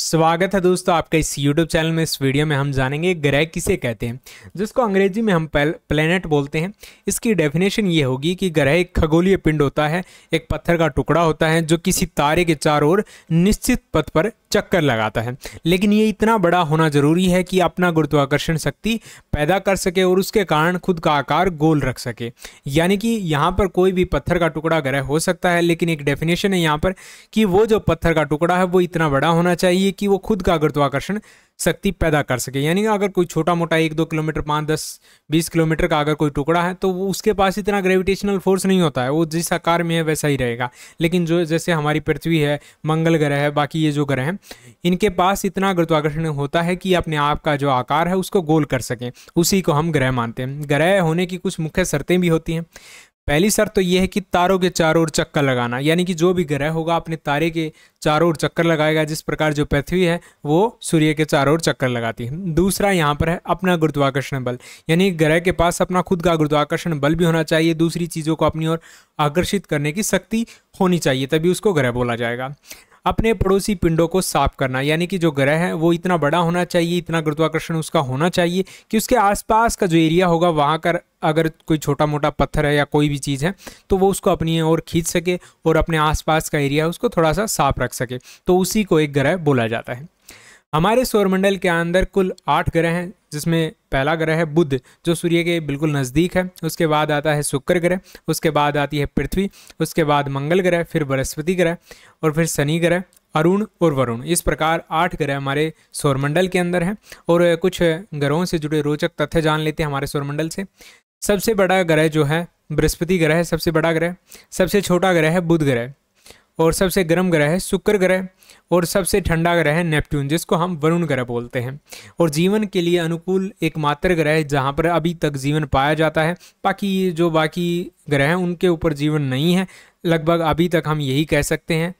स्वागत है दोस्तों आपका इस YouTube चैनल में इस वीडियो में हम जानेंगे ग्रह किसे कहते हैं जिसको अंग्रेजी में हम प्लेनेट बोलते हैं इसकी डेफिनेशन ये होगी कि ग्रह एक खगोलीय पिंड होता है एक पत्थर का टुकड़ा होता है जो किसी तारे के चारों ओर निश्चित पथ पर चक्कर लगाता है लेकिन ये इतना बड़ा होना ज़रूरी है कि अपना गुरुत्वाकर्षण शक्ति पैदा कर सके और उसके कारण खुद का आकार गोल रख सके यानी कि यहाँ पर कोई भी पत्थर का टुकड़ा ग्रह हो सकता है लेकिन एक डेफिनेशन है यहाँ पर कि वो जो पत्थर का टुकड़ा है वो इतना बड़ा होना चाहिए कि वो खुद का गुरुत्वाकर्षण शक्ति पैदा कर सके यानी अगर कोई छोटा मोटा एक दो किलोमीटर पाँच दस बीस किलोमीटर का अगर कोई टुकड़ा है तो वो उसके पास इतना ग्रेविटेशनल फोर्स नहीं होता है वो जिस आकार में है वैसा ही रहेगा लेकिन जो जैसे हमारी पृथ्वी है मंगल ग्रह है बाकी ये जो ग्रह हैं इनके पास इतना गुरुत्वाकर्षण होता है कि अपने आप का जो आकार है उसको गोल कर सकें उसी को हम ग्रह मानते हैं ग्रह होने की कुछ मुख्य शर्तें भी होती हैं पहली शर्त तो ये है कि तारों के चारों ओर चक्कर लगाना यानी कि जो भी ग्रह होगा अपने तारे के चारों ओर चक्कर लगाएगा जिस प्रकार जो पृथ्वी है वो सूर्य के चारों ओर चक्कर लगाती है दूसरा यहाँ पर है अपना गुरुत्वाकर्षण बल यानी ग्रह के पास अपना खुद का गुरुत्वाकर्षण बल भी होना चाहिए दूसरी चीज़ों को अपनी ओर आकर्षित करने की शक्ति होनी चाहिए तभी उसको ग्रह बोला जाएगा अपने पड़ोसी पिंडों को साफ करना यानी कि जो ग्रह है वो इतना बड़ा होना चाहिए इतना गुरुत्वाकर्षण उसका होना चाहिए कि उसके आसपास का जो एरिया होगा वहाँ का अगर कोई छोटा मोटा पत्थर है या कोई भी चीज़ है तो वो उसको अपनी ओर खींच सके और अपने आसपास का एरिया उसको थोड़ा सा साफ रख सके तो उसी को एक ग्रह बोला जाता है हमारे सौरमंडल के अंदर कुल आठ ग्रह हैं जिसमें पहला ग्रह है बुध जो सूर्य के बिल्कुल नज़दीक है उसके बाद आता है शुक्र ग्रह उसके बाद आती है पृथ्वी उसके बाद मंगल ग्रह फिर बृहस्पति ग्रह और फिर शनि ग्रह अरुण और वरुण इस प्रकार आठ ग्रह हमारे सौरमंडल के अंदर हैं और कुछ ग्रहों से जुड़े रोचक तथ्य जान लेते हैं हमारे सौरमंडल से सबसे बड़ा ग्रह जो है बृहस्पति ग्रह सबसे बड़ा ग्रह सबसे छोटा ग्रह है बुध ग्रह और सबसे गर्म ग्रह है शुक्र ग्रह और सबसे ठंडा ग्रह है नेपट्यून जिसको हम वरुण ग्रह बोलते हैं और जीवन के लिए अनुकूल एकमात्र ग्रह है जहाँ पर अभी तक जीवन पाया जाता है बाकी ये जो बाकी ग्रह हैं उनके ऊपर जीवन नहीं है लगभग अभी तक हम यही कह सकते हैं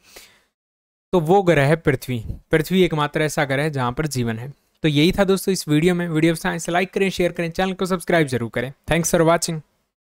तो वो ग्रह है पृथ्वी पृथ्वी एकमात्र ऐसा ग्रह है जहाँ पर जीवन है तो यही था दोस्तों इस वीडियो में वीडियो से तो लाइक करें शेयर करें चैनल को सब्सक्राइब जरूर करें थैंक्स फॉर वॉचिंग